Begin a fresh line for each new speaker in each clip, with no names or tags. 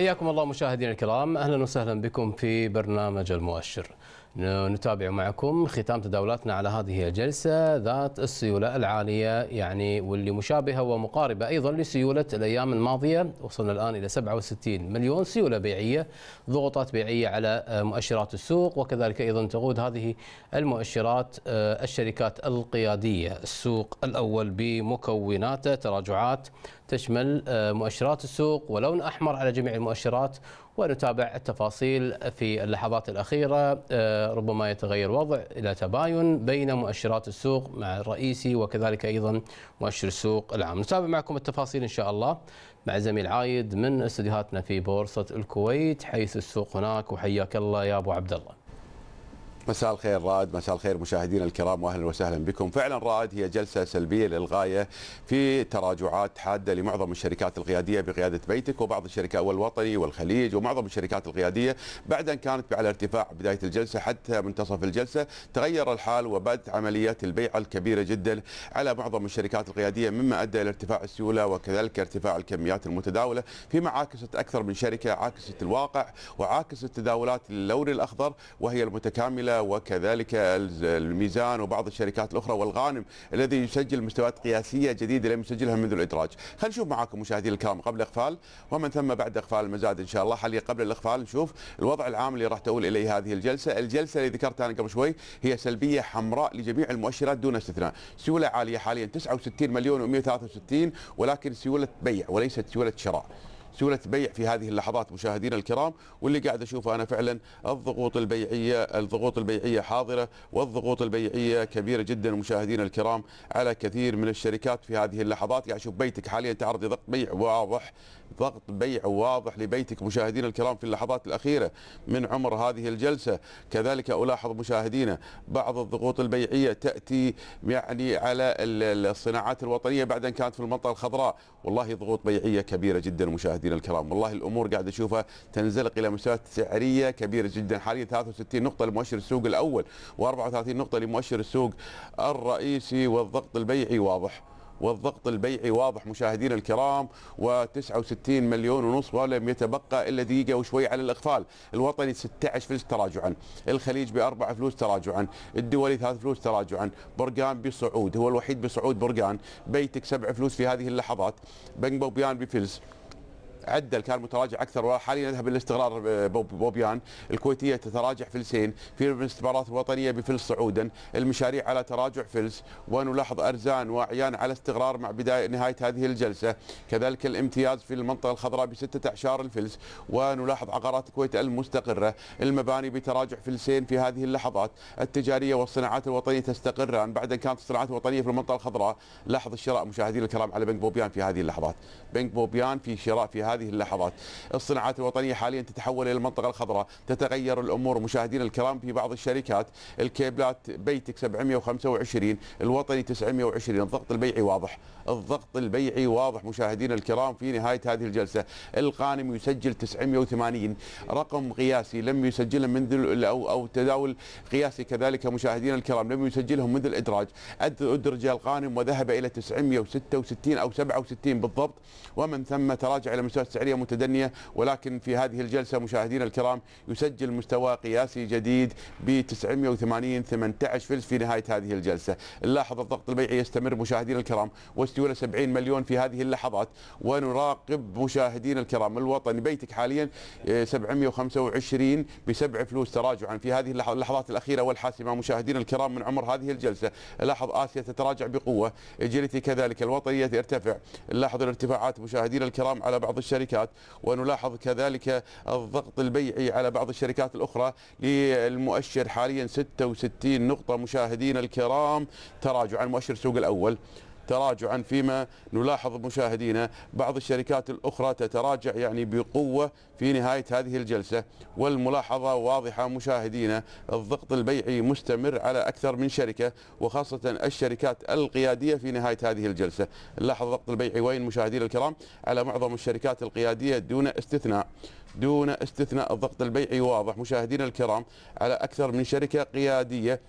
حياكم الله مشاهدينا الكرام اهلا وسهلا بكم في برنامج المؤشر نتابع معكم ختام تداولاتنا على هذه الجلسة ذات السيولة العالية يعني واللي مشابهة ومقاربة أيضا لسيولة الأيام الماضية وصلنا الآن إلى 67 مليون سيولة بيعية ضغوطات بيعية على آه، مؤشرات السوق وكذلك أيضا تقود هذه المؤشرات آه، الشركات القيادية السوق الأول بمكوناته تراجعات تشمل آه، مؤشرات السوق ولون أحمر على جميع المؤشرات ونتابع التفاصيل في اللحظات الأخيرة آه، ربما يتغير وضع إلى تباين بين مؤشرات السوق مع الرئيسي وكذلك أيضا مؤشر السوق العام نتابع معكم التفاصيل إن شاء الله مع زميل عايد من استديوهاتنا في بورصة الكويت حيث السوق هناك وحياك الله يا أبو عبد الله
مساء الخير رائد مساء الخير مشاهدينا الكرام واهلا وسهلا بكم فعلا رائد هي جلسه سلبيه للغايه في تراجعات حاده لمعظم الشركات القياديه بقياده بيتك وبعض الشركات والوطني والخليج ومعظم الشركات القياديه بعد ان كانت على ارتفاع بدايه الجلسه حتى منتصف الجلسه تغير الحال وبدت عمليات البيع الكبيره جدا على معظم الشركات القياديه مما ادى الى ارتفاع السيوله وكذلك ارتفاع الكميات المتداوله فيما عاكست اكثر من شركه عاكست الواقع وعاكست تداولات اللون الاخضر وهي المتكامله الدولة وكذلك الميزان وبعض الشركات الأخرى والغانم الذي يسجل مستويات قياسية جديدة لم يسجلها منذ الإدراج خلينا نشوف معاكم مشاهدينا الكرام قبل إقفال ومن ثم بعد إقفال المزاد إن شاء الله حاليا قبل الإقفال نشوف الوضع العام اللي راح تؤول إليه هذه الجلسة الجلسة اللي ذكرتها أنا قبل شوي هي سلبية حمراء لجميع المؤشرات دون استثناء سيولة عالية حاليا 69 مليون و163 ولكن سيولة بيع وليست سيولة شراء سهوله بيع في هذه اللحظات مشاهدينا الكرام واللي قاعد اشوفه انا فعلا الضغوط البيعيه الضغوط البيعيه حاضره والضغوط البيعيه كبيره جدا مشاهدينا الكرام على كثير من الشركات في هذه اللحظات قاعد اشوف بيتك حاليا تعرض ضغط بيع واضح ضغط بيع واضح لبيتك مشاهدينا الكرام في اللحظات الاخيره من عمر هذه الجلسه كذلك الاحظ مشاهدينا بعض الضغوط البيعيه تاتي يعني على الصناعات الوطنيه بعد ان كانت في المنطقه الخضراء والله ضغوط بيعيه كبيره جدا مشاهدينا مشاهدينا الكرام والله الامور قاعد اشوفها تنزلق الى مستويات سعريه كبيره جدا حاليا 63 نقطه لمؤشر السوق الاول و34 نقطه لمؤشر السوق الرئيسي والضغط البيعي واضح والضغط البيعي واضح مشاهدينا الكرام و69 مليون ونص ولم يتبقى الا دقيقه وشوي على الاقفال، الوطني 16 فلس تراجعا، الخليج باربع فلوس تراجعا، الدولي ثلاث فلوس تراجعا، برقان بصعود هو الوحيد بصعود برقان، بيتك سبع فلوس في هذه اللحظات، بنك بوبيان بفلس عدل كان متراجع اكثر وحاليا يذهب الى استقرار آه، بوبيان الكويتيه تتراجع فلسين في الاستثمارات الوطنيه بفلس صعودا المشاريع على تراجع فلس ونلاحظ ارزان وعيان على استقرار مع بدايه نهايه هذه الجلسه كذلك الامتياز في المنطقه الخضراء بستة اعشار الفلس ونلاحظ عقارات الكويت المستقره المباني بتراجع فلسين في هذه اللحظات التجاريه والصناعات الوطنيه تستقران بعد ان كانت الصناعات الوطنيه في المنطقه الخضراء لاحظ الشراء مشاهدينا الكرام على بنك بوبيان في هذه اللحظات بنك بوبيان في شراء في هذه اللحظات الصناعات الوطنية حاليا تتحول إلى المنطقة الخضراء تتغير الأمور مشاهدينا الكرام في بعض الشركات الكيبلات بيتك 725 الوطني 920 الضغط البيعي واضح الضغط البيعي واضح مشاهدينا الكرام في نهاية هذه الجلسة القانم يسجل 980 رقم قياسي لم يسجله منذ أو, أو تداول قياسي كذلك مشاهدينا الكرام لم يسجلهم منذ الإدراج أدرج القانم وذهب إلى 966 أو 67 بالضبط ومن ثم تراجع إلى مستوى مؤسسات سعريه متدنيه ولكن في هذه الجلسه مشاهدينا الكرام يسجل مستوى قياسي جديد ب 980 18 فلس في نهايه هذه الجلسه، نلاحظ الضغط البيعي يستمر مشاهدينا الكرام واستوى 70 مليون في هذه اللحظات ونراقب مشاهدينا الكرام الوطني بيتك حاليا 725 آه، بسبع فلوس تراجعا في هذه اللحظات الاخيره والحاسمه مشاهدينا الكرام من عمر هذه الجلسه، لاحظ اسيا تتراجع بقوه، جريتي كذلك الوطنيه ترتفع، نلاحظ الارتفاعات مشاهدينا الكرام على بعض الشركات. الشركات ونلاحظ كذلك الضغط البيعي على بعض الشركات الأخرى للمؤشر حاليا 66 نقطة مشاهدين الكرام تراجع عن مؤشر السوق الأول تراجعا فيما نلاحظ مشاهدينا بعض الشركات الأخرى تتراجع يعني بقوة في نهاية هذه الجلسة والملاحظة واضحة مشاهدينا الضغط البيعي مستمر على أكثر من شركة وخاصة الشركات القيادية في نهاية هذه الجلسة نلاحظ الضغط البيعي وين مشاهدينا الكرام على معظم الشركات القيادية دون استثناء دون استثناء الضغط البيعي واضح مشاهدينا الكرام على أكثر من شركة قيادية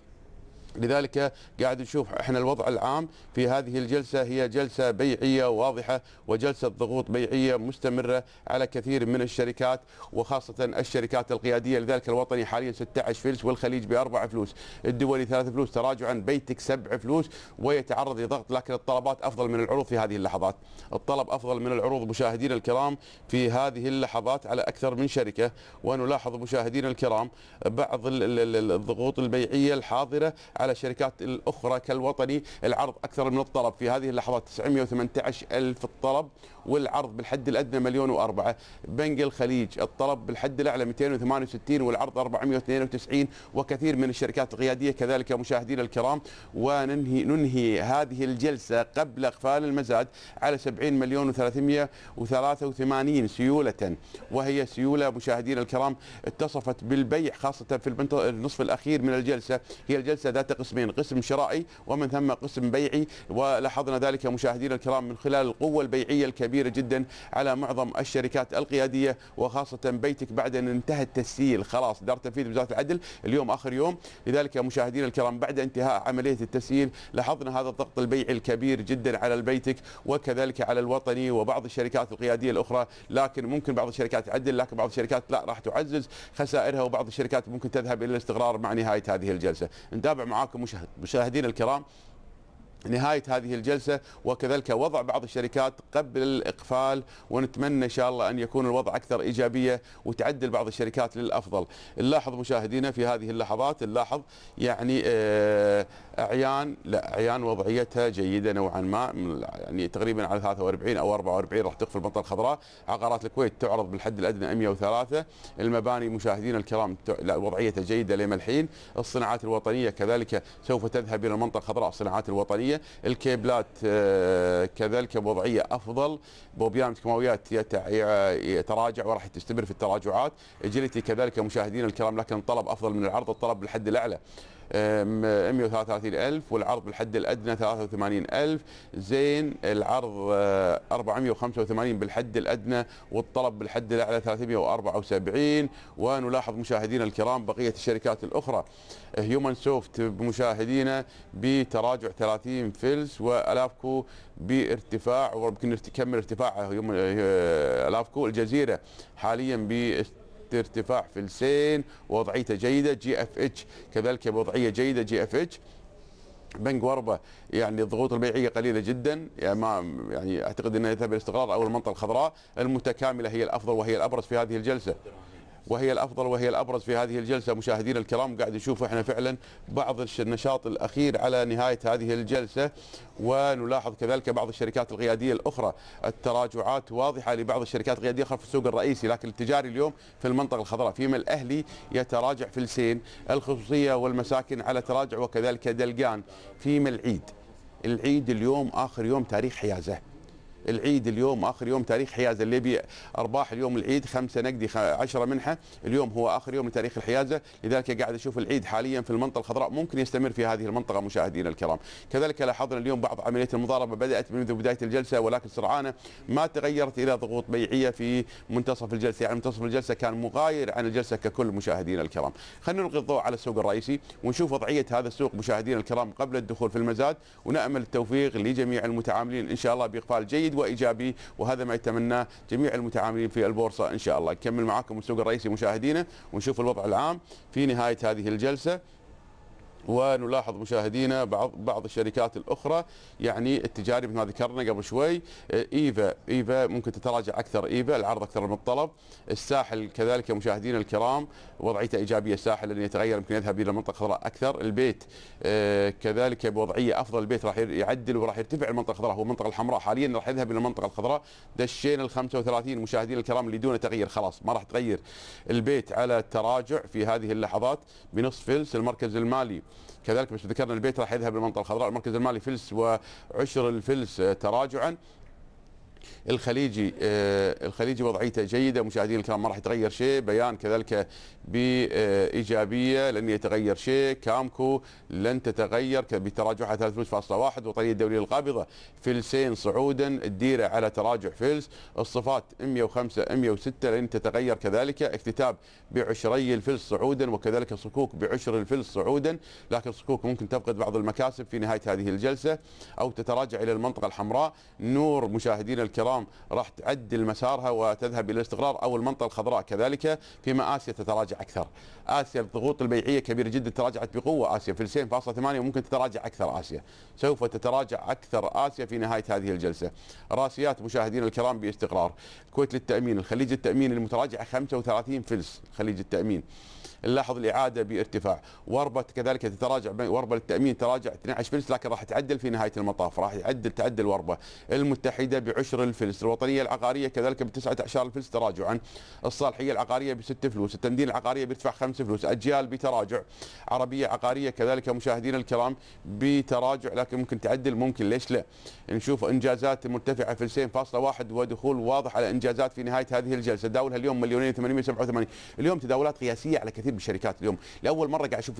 لذلك قاعد نشوف احنا الوضع العام في هذه الجلسه هي جلسه بيعيه واضحه وجلسه ضغوط بيعيه مستمره على كثير من الشركات وخاصه الشركات القياديه لذلك الوطني حاليا 16 فلس والخليج باربع فلوس، الدولي ثلاث فلوس تراجعا بيتك سبع فلوس ويتعرض لضغط لكن الطلبات افضل من العروض في هذه اللحظات، الطلب افضل من العروض مشاهدينا الكرام في هذه اللحظات على اكثر من شركه ونلاحظ مشاهدينا الكرام بعض الضغوط البيعيه الحاضره على الشركات الأخرى كالوطني العرض أكثر من الطلب في هذه اللحظات 918 ألف الطلب والعرض بالحد الادنى مليون واربعة بنك الخليج الطلب بالحد الاعلى 268 والعرض 492 وكثير من الشركات القياديه كذلك مشاهدينا الكرام وننهي ننهي هذه الجلسه قبل اقفال المزاد على 70 مليون و383 سيوله وهي سيوله مشاهدينا الكرام اتصفت بالبيع خاصه في النصف الاخير من الجلسه هي الجلسه ذات قسمين قسم شرائي ومن ثم قسم بيعي ولاحظنا ذلك مشاهدينا الكرام من خلال القوه البيعيه الكبيره كبيرة جدا على معظم الشركات القيادية وخاصة بيتك بعد أن انتهى التسييل خلاص دار تنفيذ وزارة العدل اليوم آخر يوم لذلك مشاهدينا الكرام بعد انتهاء عملية التسييل لاحظنا هذا الضغط البيعي الكبير جدا على البيتك وكذلك على الوطني وبعض الشركات القيادية الأخرى لكن ممكن بعض الشركات تعدل لكن بعض الشركات لا راح تعزز خسائرها وبعض الشركات ممكن تذهب إلى الاستقرار مع نهاية هذه الجلسة نتابع معاكم مشاهدينا الكرام نهاية هذه الجلسة وكذلك وضع بعض الشركات قبل الإقفال ونتمنى إن شاء الله أن يكون الوضع أكثر إيجابية وتعدل بعض الشركات للأفضل نلاحظ مشاهدينا في هذه اللحظات نلاحظ يعني آه، أعيان لا أعيان وضعيتها جيدة نوعا ما يعني تقريبا على 43 أو 44 راح تقفل بطل الخضراء عقارات الكويت تعرض بالحد الأدنى 103 المباني مشاهدينا الكرام وضعيتها جيدة لما الحين الصناعات الوطنية كذلك سوف تذهب إلى المنطقة الخضراء الصناعات الوطنية الكهربائيه، الكيبلات آه، كذلك بوضعيه افضل، بوبيان الكيماويات يتراجع وراح تستمر في التراجعات، اجلتي كذلك مشاهدينا الكرام لكن الطلب افضل من العرض، الطلب بالحد الاعلى. 133000 والعرض بالحد الادنى 83000 زين العرض 485 آه، بالحد الادنى والطلب بالحد الاعلى 374 ونلاحظ مشاهدينا الكرام بقيه الشركات الاخرى هيومن سوفت بمشاهدينا بتراجع 30 فلس والافكو بارتفاع ويمكن كم هيومن آه، الافكو الجزيره حاليا ب ارتفاع في السين ووضعيته جيده جي اف اتش كذلك بوضعيه جيده جي اف اتش بنك وربه يعني الضغوط البيعيه قليله جدا يعني ما يعني اعتقد انه يذهب الاستقرار او المنطقه الخضراء المتكامله هي الافضل وهي الابرز في هذه الجلسه. وهي الافضل وهي الابرز في هذه الجلسه مشاهدينا الكرام قاعد نشوف احنا فعلا بعض النشاط الاخير على نهايه هذه الجلسه ونلاحظ كذلك بعض الشركات القياديه الاخرى التراجعات واضحه لبعض الشركات القياديه الاخرى في السوق الرئيسي لكن التجاري اليوم في المنطقه الخضراء فيما الاهلي يتراجع فلسين الخصوصيه والمساكن على تراجع وكذلك دلقان فيما العيد العيد اليوم اخر يوم تاريخ حيازه العيد اليوم اخر يوم تاريخ حيازه الليبي ارباح اليوم العيد خمسه نقدي 10 منحه اليوم هو اخر يوم لتاريخ الحيازه لذلك قاعد اشوف العيد حاليا في المنطقه الخضراء ممكن يستمر في هذه المنطقه مشاهدينا الكرام كذلك لاحظنا اليوم بعض عمليه المضاربه بدات منذ بدايه الجلسه ولكن سرعان ما تغيرت الى ضغوط بيعيه في منتصف الجلسه يعني منتصف الجلسه كان مغاير عن الجلسه ككل مشاهدينا الكرام خلينا نلقي الضوء على السوق الرئيسي ونشوف وضعيه هذا السوق مشاهدينا الكرام قبل الدخول في المزاد ونامل التوفيق لجميع المتعاملين ان شاء الله باقبال جيد جيد وايجابي وهذا ما يتمناه جميع المتعاملين في البورصه ان شاء الله نكمل معاكم السوق الرئيسي مشاهدينا ونشوف الوضع العام في نهايه هذه الجلسه ونلاحظ مشاهدينا بعض بعض الشركات الاخرى يعني التجاري مثل ما ذكرنا قبل شوي إيه، ايفا ايفا ممكن تتراجع اكثر ايفا العرض اكثر من الطلب الساحل كذلك مشاهدينا الكرام وضعيته ايجابيه الساحل لن يتغير يمكن يذهب الى منطقه خضراء اكثر البيت إيه، كذلك بوضعيه افضل البيت راح يعدل وراح يرتفع المنطقه الخضراء هو المنطقه الحمراء حاليا راح يذهب الى المنطقه الخضراء دشينا ال 35 مشاهدينا الكرام اللي دون تغيير خلاص ما راح تغير البيت على التراجع في هذه اللحظات بنصف فلس المركز المالي كذلك مش ذكرنا البيت راح يذهب للمنطقه الخضراء المركز المالي فلس وعشر الفلس آه، تراجعا الخليجي آه، الخليجي وضعيته جيده مشاهدينا الكرام ما راح يتغير شيء بيان كذلك بايجابيه لن يتغير شيء كامكو لن تتغير بتراجعها 3.1 وطنيه الدوري القابضه فلسين صعودا الديره على تراجع فلس الصفات 105 106 لن تتغير كذلك اكتتاب بعشري الفلس صعودا وكذلك صكوك بعشر الفلس صعودا لكن صكوك ممكن تفقد بعض المكاسب في نهايه هذه الجلسه او تتراجع الى المنطقه الحمراء نور مشاهدينا الكرام راح تعدل مسارها وتذهب الى الاستقرار او المنطقه الخضراء كذلك فيما اسيا تتراجع اكثر اسيا الضغوط البيعيه كبيره جدا تراجعت بقوه اسيا فلسين فاصلة ثمانية وممكن تتراجع اكثر اسيا سوف تتراجع اكثر اسيا في نهايه هذه الجلسه راسيات مشاهدينا الكرام باستقرار الكويت للتامين الخليج التامين المتراجع 35 فلس خليج التامين نلاحظ الاعاده بارتفاع وربه كذلك تتراجع وربه للتامين تراجع 12 فلس لكن راح تعدل في نهايه المطاف راح يعدل تعدل وربه المتحده بعشر الفلس الوطنيه العقاريه كذلك ب 19 فلس تراجعا الصالحيه العقاريه بست فلوس التمدين العقاريه بارتفاع خمس فلوس اجيال بتراجع عربيه عقاريه كذلك مشاهدينا الكرام بتراجع لكن ممكن تعدل ممكن ليش لا نشوف انجازات مرتفعه فلسين فاصلة واحد ودخول واضح على انجازات في نهايه هذه الجلسه داولها اليوم مليونين 887 اليوم تداولات قياسيه على كثير كثير بالشركات اليوم لاول مره قاعد اشوف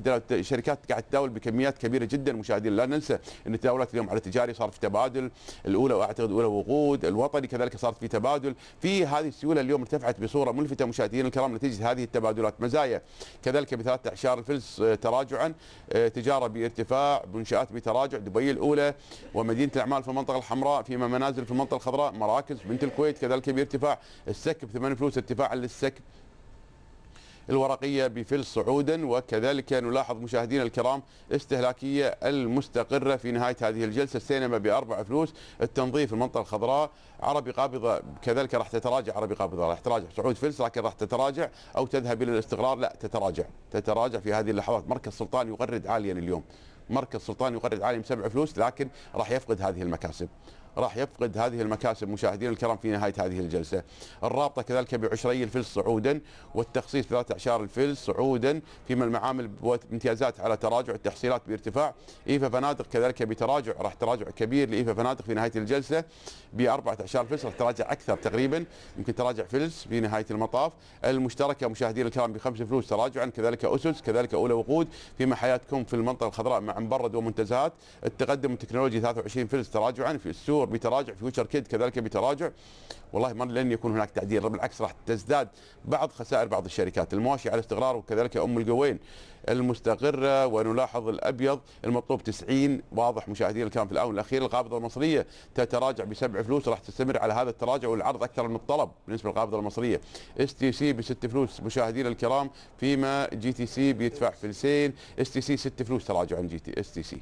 شركات قاعد تداول بكميات كبيره جدا مشاهدين لا ننسى ان التداولات اليوم على التجاري صار في تبادل الاولى واعتقد اولى وقود الوطني كذلك صارت في تبادل في هذه السيوله اليوم ارتفعت بصوره ملفته مشاهدين الكرام نتيجه هذه التبادلات مزايا كذلك بثلاث اعشار الفلس آه، تراجعا آه، تجاره بارتفاع منشات بتراجع دبي الاولى ومدينه الاعمال في المنطقه الحمراء فيما منازل في المنطقه الخضراء مراكز بنت الكويت كذلك بارتفاع السكب ثمان فلوس ارتفاعا للسكب الورقية بفل صعودا وكذلك نلاحظ مشاهدينا الكرام استهلاكية المستقرة في نهاية هذه الجلسة السينما بأربع فلوس التنظيف المنطقة الخضراء عربي قابضة كذلك راح تتراجع عربي قابضة راح تتراجع صعود فلس لكن راح تتراجع أو تذهب إلى الاستقرار لا تتراجع تتراجع في هذه اللحظات مركز سلطان يغرد عاليا اليوم مركز سلطان يغرد عاليا بسبع فلوس لكن راح يفقد هذه المكاسب راح يفقد هذه المكاسب مشاهدينا الكرام في نهايه هذه الجلسه. الرابطه كذلك بعشري الفلس صعودا والتخصيص ثلاث اعشار الفلس صعودا فيما المعامل بامتيازات على تراجع التحصيلات بارتفاع ايفا فنادق كذلك بتراجع راح تراجع كبير لايفا فنادق في نهايه الجلسه باربعه اعشار فلس راح تراجع اكثر تقريبا يمكن تراجع فلس في نهايه المطاف المشتركه مشاهدينا الكرام بخمس فلوس تراجعا كذلك اسس كذلك اولى وقود فيما حياتكم في المنطقه الخضراء مع مبرد ومنتزهات التقدم التكنولوجي 23 فلس تراجعا في السوق الدور بتراجع فيوتشر كيد كذلك بتراجع والله ما لن يكون هناك تعديل بالعكس راح تزداد بعض خسائر بعض الشركات المواشي على استقرار وكذلك ام القوين المستقره ونلاحظ الابيض المطلوب 90 واضح مشاهدينا الكرام في الاونه الاخيره القابضه المصريه تتراجع بسبع فلوس راح تستمر على هذا التراجع والعرض اكثر من الطلب بالنسبه للقابضه المصريه اس تي سي بست فلوس مشاهدينا الكرام فيما جي تي سي بيدفع فلسين اس تي سي ست فلوس تراجع عن جي تي اس تي سي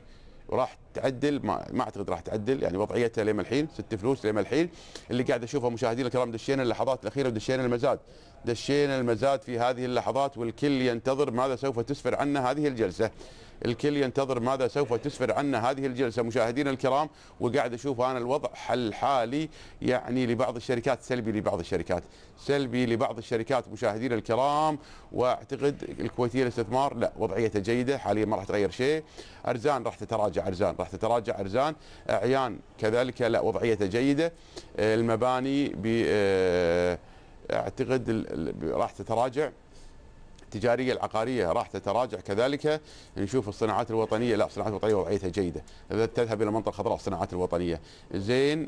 وراح تعدل ما, ما اعتقد راح تعدل يعني وضعيتها لما الحين ست فلوس لما الحين اللي قاعد اشوفه مشاهدينا الكرام دشينا اللحظات الاخيره ودشينا المزاد دشينا المزاد في هذه اللحظات والكل ينتظر ماذا سوف تسفر عنا هذه الجلسة الكل ينتظر ماذا سوف تسفر عنا هذه الجلسة مشاهدينا الكرام وقاعد أشوف أنا الوضع الحالي يعني لبعض الشركات سلبي لبعض الشركات سلبي لبعض الشركات مشاهدينا الكرام وأعتقد الكويتية للاستثمار لا وضعية جيدة حاليا ما راح تغير شيء أرزان راح تتراجع أرزان راح تتراجع أرزان أعيان كذلك لا وضعية جيدة المباني ب آه، اعتقد راح تتراجع التجاريه العقاريه راح تتراجع كذلك نشوف الصناعات الوطنيه لا الصناعات الوطنيه وضعيتها جيده اذا تذهب الى منطقه خضراء الصناعات الوطنيه زين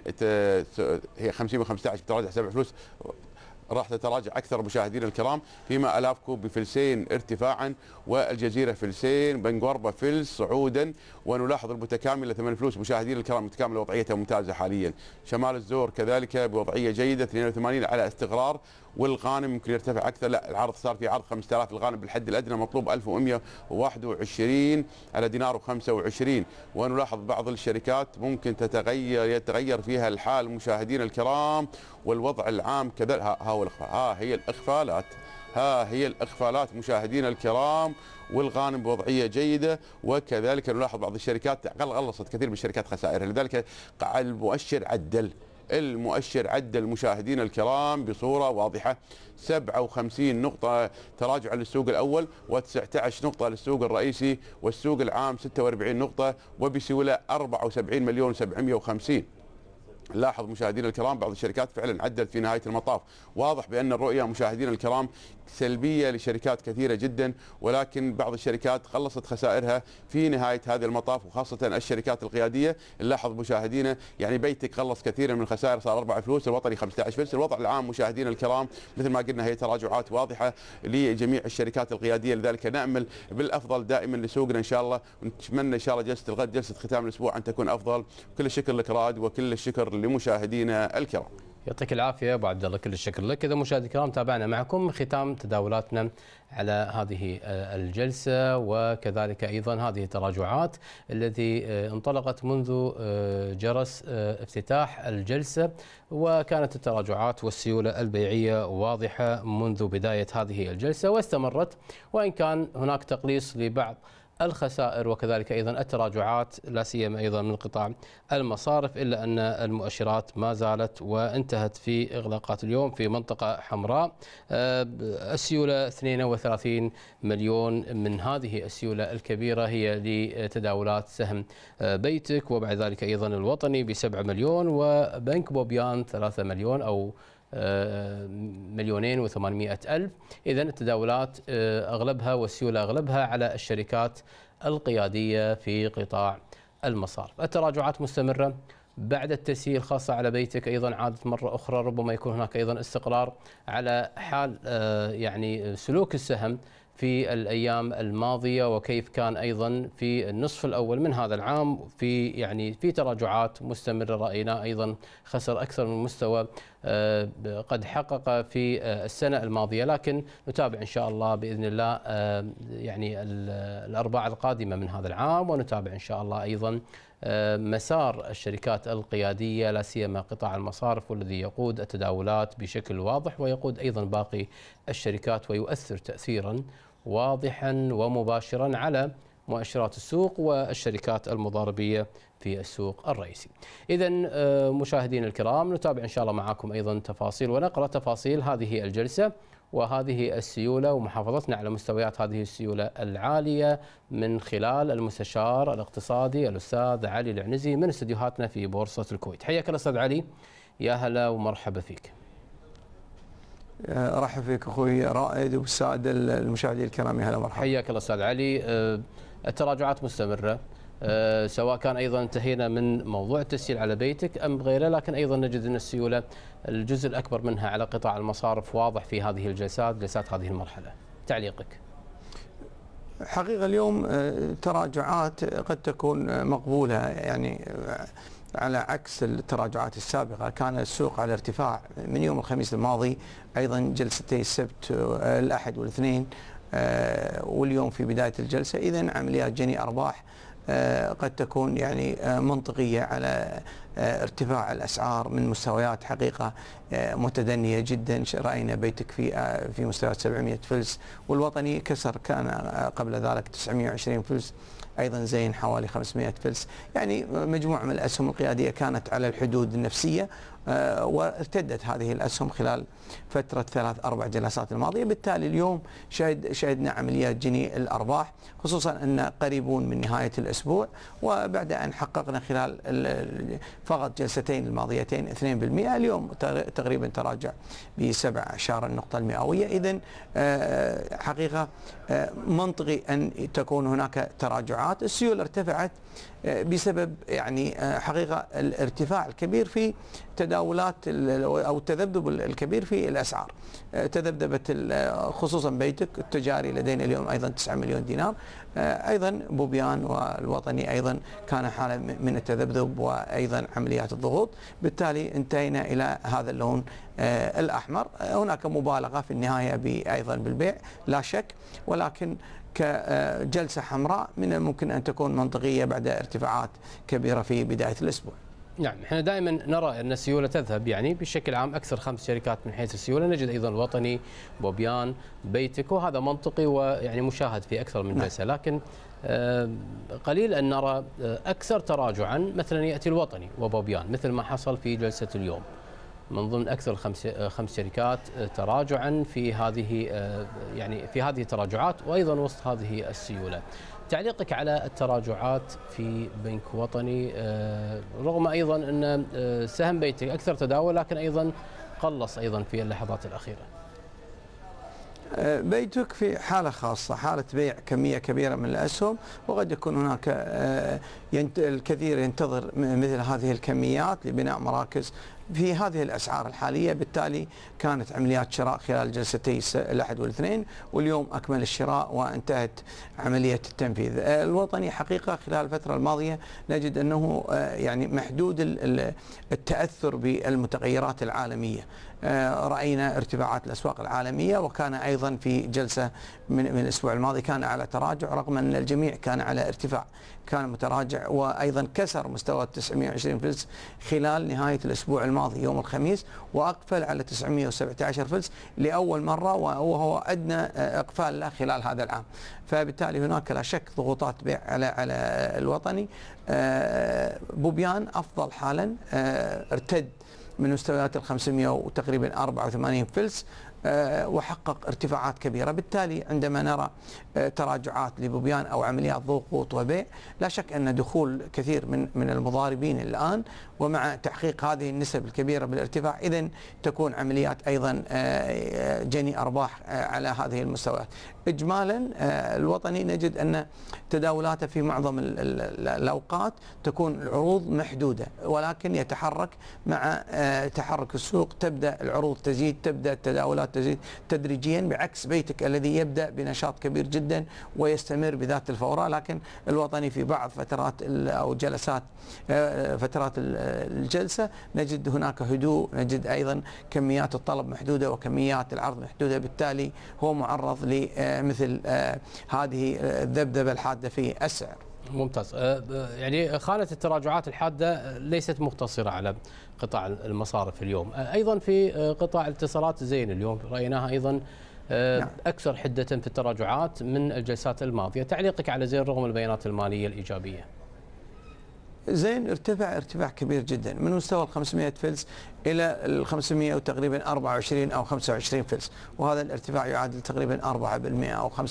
هي 50 و15 بتراجع سبع فلوس راح تتراجع اكثر مشاهدينا الكرام فيما الافكو بفلسين ارتفاعا والجزيره فلسين بنقوربه فلس صعودا ونلاحظ المتكامله ثمان فلوس مشاهدينا الكرام متكامله وضعيتها ممتازه حاليا شمال الزور كذلك بوضعيه جيده 82 على استقرار والغانم يمكن يرتفع اكثر لا العرض صار في عرض 5000 الغانم بالحد الادنى مطلوب 1121 على دينار و25 ونلاحظ بعض الشركات ممكن تتغير يتغير فيها الحال مشاهدينا الكرام والوضع العام كذلك ها هو الاخفاء ها هي الاخفالات ها هي الاخفالات مشاهدينا الكرام والغانم بوضعيه جيده وكذلك نلاحظ بعض الشركات غلصت كثير من الشركات خسائرها لذلك المؤشر عدل المؤشر عد المشاهدين الكرام بصورة واضحة 57 نقطة تراجع للسوق الأول و19 نقطة للسوق الرئيسي والسوق العام 46 نقطة وبسيوله 74 مليون و750 لاحظ مشاهدينا الكرام بعض الشركات فعلا عدلت في نهايه المطاف واضح بان الرؤيه مشاهدينا الكرام سلبيه لشركات كثيره جدا ولكن بعض الشركات خلصت خسائرها في نهايه هذا المطاف وخاصه الشركات القياديه نلاحظ مشاهدينا يعني بيتك خلص كثيرا من الخسائر صار اربع فلوس الوطني 15 فلس الوضع العام مشاهدينا الكرام مثل ما قلنا هي تراجعات واضحه لجميع الشركات القياديه لذلك نامل بالافضل دائما لسوقنا ان شاء الله ونتمنى ان شاء الله جلسه الغد جلسه ختام الاسبوع ان تكون افضل كل الشكر لك راد وكل الشكر لمشاهدينا الكرام
يعطيك العافيه ابو عبد الله كل الشكر لك اذا مشاهدي الكرام تابعنا معكم ختام تداولاتنا على هذه آه، الجلسه وكذلك ايضا هذه التراجعات التي آه، انطلقت منذ آه، جرس افتتاح الجلسه وكانت التراجعات والسيوله البيعيه واضحه منذ بدايه هذه الجلسه واستمرت وان كان هناك تقليص لبعض الخسائر وكذلك ايضا التراجعات لا سيما ايضا من قطاع المصارف الا ان المؤشرات ما زالت وانتهت في اغلاقات اليوم في منطقه حمراء آه، السيوله 32 مليون من هذه السيوله الكبيره هي لتداولات سهم آه، بيتك وبعد ذلك ايضا الوطني ب 7 مليون وبنك بوبيان 3 مليون او مليونين و ألف إذا التداولات آه، أغلبها والسيولة أغلبها على الشركات القيادية في قطاع المصارف التراجعات مستمرة بعد التسهيل خاصة على بيتك أيضا عادت مرة أخرى ربما يكون هناك أيضا استقرار على حال آه، يعني آه، سلوك السهم في الايام الماضيه وكيف كان ايضا في النصف الاول من هذا العام في يعني في تراجعات مستمره راينا ايضا خسر اكثر من مستوى آه، قد حقق في آه، السنه الماضيه لكن نتابع ان شاء الله باذن الله آه، يعني الاربعاء القادمه من هذا العام ونتابع ان شاء الله ايضا آه، مسار الشركات القيادية لا سيما قطاع المصارف والذي يقود التداولات بشكل واضح ويقود أيضا باقي الشركات ويؤثر تأثيرا واضحا ومباشرا على مؤشرات السوق والشركات المضاربية في السوق الرئيسي إذا آه، مشاهدين الكرام نتابع إن شاء الله معكم أيضا تفاصيل ونقرأ تفاصيل هذه الجلسة وهذه السيولة ومحافظتنا على مستويات هذه السيولة العالية من خلال المستشار الاقتصادي الأستاذ علي العنزي من استديوهاتنا في بورصة الكويت حياك الأستاذ علي يا هلا ومرحبا فيك
ارحب فيك اخوي رائد وبالسادة المشاهدين الكرام يا هلا مرحبا
حياك الله استاذ علي أه، التراجعات مستمره آه، سواء كان ايضا انتهينا من موضوع التسهيل على بيتك ام غيره لكن ايضا نجد ان السيوله الجزء الاكبر منها على قطاع المصارف واضح في هذه الجلسات جلسات هذه المرحله تعليقك
حقيقه اليوم آه، تراجعات قد تكون مقبوله يعني آه، على عكس التراجعات السابقه كان السوق على ارتفاع من يوم الخميس الماضي ايضا جلستي السبت الاحد والاثنين واليوم في بدايه الجلسه اذا عمليات جني ارباح آه، قد تكون يعني آه، منطقية على آه، ارتفاع الأسعار من مستويات حقيقة متدنية جدا رأينا بيتك في في مستويات 700 فلس والوطني كسر كان قبل ذلك 920 فلس ايضا زين حوالي 500 فلس يعني مجموعه من الاسهم القياديه كانت على الحدود النفسيه وارتدت هذه الاسهم خلال فتره ثلاث اربع جلسات الماضيه بالتالي اليوم شهد شهدنا عمليات جني الارباح خصوصا ان قريبون من نهايه الاسبوع وبعد ان حققنا خلال فقط جلستين الماضيتين 2% اليوم تقريبا تراجع بسبع اعشار النقطه المئويه اذا آه، حقيقه آه، منطقي ان تكون هناك تراجعات السيول ارتفعت آه، بسبب يعني حقيقه الارتفاع الكبير في تداولات او التذبذب الكبير في الأسعار آه، تذبذبت آه، خصوصا بيتك التجاري لدينا اليوم أيضا 9 مليون دينار آه، أيضا بوبيان والوطني أيضا كان حالة من التذبذب وأيضا عمليات الضغوط بالتالي انتهينا إلى هذا اللون الأحمر هناك مبالغة في النهاية أيضا بالبيع لا شك ولكن كجلسة حمراء من الممكن أن تكون منطقية بعد ارتفاعات كبيرة في بداية الأسبوع
نعم احنا دائما نرى ان السيوله تذهب يعني بشكل عام اكثر خمس شركات من حيث السيوله نجد ايضا الوطني بوبيان بيتك وهذا منطقي ويعني مشاهد في اكثر من نعم. جلسه لكن آه، قليل ان نرى آه، اكثر تراجعا مثلا ياتي الوطني وبوبيان مثل ما حصل في جلسه اليوم من ضمن اكثر خمس آه، خمس شركات تراجعا في هذه يعني في هذه التراجعات وايضا وسط هذه السيوله تعليقك على التراجعات في بنك وطني آه، رغم ايضا ان آه، سهم بيتك اكثر تداول لكن ايضا قلص ايضا في اللحظات الاخيره.
آه، بيتك في حالة خاصة حالة بيع كمية كبيرة من الأسهم وقد يكون هناك الكثير ينتظر مثل هذه الكميات لبناء مراكز في هذه الاسعار الحاليه بالتالي كانت عمليات شراء خلال جلستي الاحد والاثنين واليوم اكمل الشراء وانتهت عمليه التنفيذ. آه، الوطني حقيقه خلال الفتره الماضيه نجد انه آه، يعني محدود التاثر بالمتغيرات العالميه آه، رأينا ارتفاعات الأسواق العالمية وكان أيضا في جلسة من, من الأسبوع الماضي كان على تراجع رغم أن الجميع كان على ارتفاع كان متراجع وأيضا كسر مستوى 920 فلس خلال نهاية الأسبوع الماضي يوم الخميس وأقفل على 917 فلس لأول مرة وهو أدنى آه، إقفال له خلال هذا العام فبالتالي هناك لا شك ضغوطات بيع على على الوطني آه، بوبيان أفضل حالا ارتد من مستويات ال 500 وتقريبا 84 فلس آه، وحقق ارتفاعات كبيرة بالتالي عندما نرى آه، تراجعات لبوبيان أو عمليات ضغوط وبيع لا شك أن دخول كثير من من المضاربين الآن ومع تحقيق هذه النسب الكبيرة بالارتفاع إذا تكون عمليات أيضا آه، جني أرباح على هذه المستويات إجمالا الوطني نجد أن تداولاته في معظم الأوقات تكون العروض محدودة ولكن يتحرك مع تحرك السوق تبدأ العروض تزيد تبدأ التداولات تزيد تدريجيا بعكس بيتك الذي يبدأ بنشاط كبير جدا ويستمر بذات الفورة لكن الوطني في بعض فترات أو جلسات آه، فترات الجلسة نجد هناك هدوء نجد أيضا كميات الطلب محدودة وكميات العرض محدودة بالتالي هو معرض لمثل آه، هذه الذبذبة الحادة في السعر
ممتاز أه، يعني خانة التراجعات الحادة ليست مقتصرة على قطاع المصارف اليوم أه، أيضا في أه، قطاع الاتصالات زين اليوم رأيناها أيضا نعم. أكثر حدة في التراجعات من الجلسات الماضية تعليقك على زين رغم البيانات المالية الإيجابية
زين ارتفع ارتفاع كبير جدا من مستوى ال 500 فلس الى ال 500 وتقريبا 24 او 25 فلس وهذا الارتفاع يعادل تقريبا 4% او 5%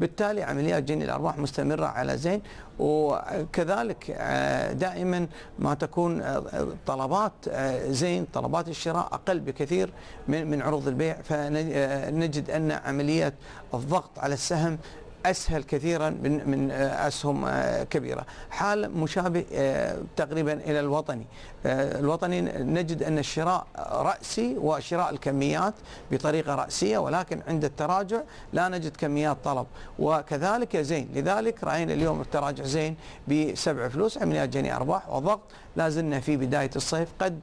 بالتالي عمليات جني الارباح مستمره على زين وكذلك آه، دائما ما تكون آه، طلبات آه، زين طلبات الشراء اقل بكثير من من عروض البيع فنجد ان عمليه الضغط على السهم أسهل كثيرا من من آه، أسهم آه، كبيرة حال مشابه آه، تقريبا إلى الوطني الوطني نجد أن الشراء رأسي وشراء الكميات بطريقة رأسية ولكن عند التراجع لا نجد كميات طلب وكذلك زين لذلك رأينا اليوم التراجع زين بسبع فلوس عمليات جني أرباح وضغط لا زلنا في بداية الصيف قد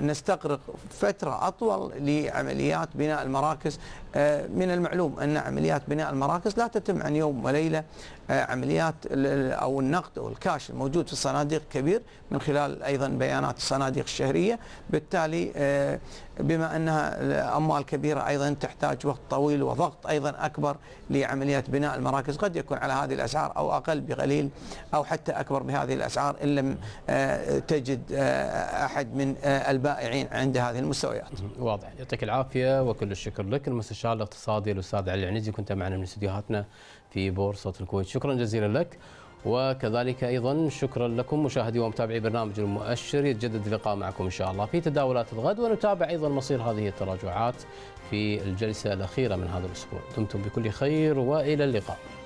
نستغرق فترة أطول لعمليات بناء المراكز آه، من المعلوم أن عمليات بناء المراكز لا تتم عن يوم وليلة آه، عمليات أو النقد أو الكاش الموجود في الصناديق كبير من خلال أيضا بيانات الصناديق الشهرية بالتالي آه، بما أنها أموال كبيرة أيضا تحتاج وقت طويل وضغط أيضا أكبر لعمليات بناء المراكز قد يكون على هذه الأسعار أو أقل بقليل أو حتى أكبر بهذه الأسعار إن لم تجد أحد من
البائعين عند هذه المستويات واضح يعطيك العافية وكل الشكر لك المستشار الاستشاري الاقتصادي الاستاذ علي العنزي كنت معنا من استديوهاتنا في بورصه الكويت شكرا جزيلا لك وكذلك ايضا شكرا لكم مشاهدي ومتابعي برنامج المؤشر يتجدد اللقاء معكم ان شاء الله في تداولات الغد ونتابع ايضا مصير هذه التراجعات في الجلسه الاخيره من هذا الاسبوع دمتم بكل خير والى اللقاء